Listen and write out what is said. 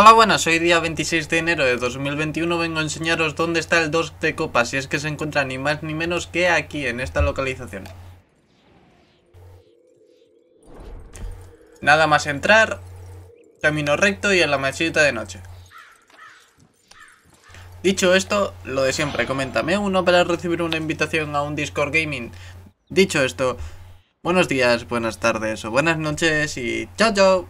Hola buenas, hoy día 26 de enero de 2021 vengo a enseñaros dónde está el 2 de copas y es que se encuentra ni más ni menos que aquí, en esta localización. Nada más entrar, camino recto y en la mesita de noche. Dicho esto, lo de siempre, coméntame uno para recibir una invitación a un Discord Gaming. Dicho esto, buenos días, buenas tardes o buenas noches y chao chao.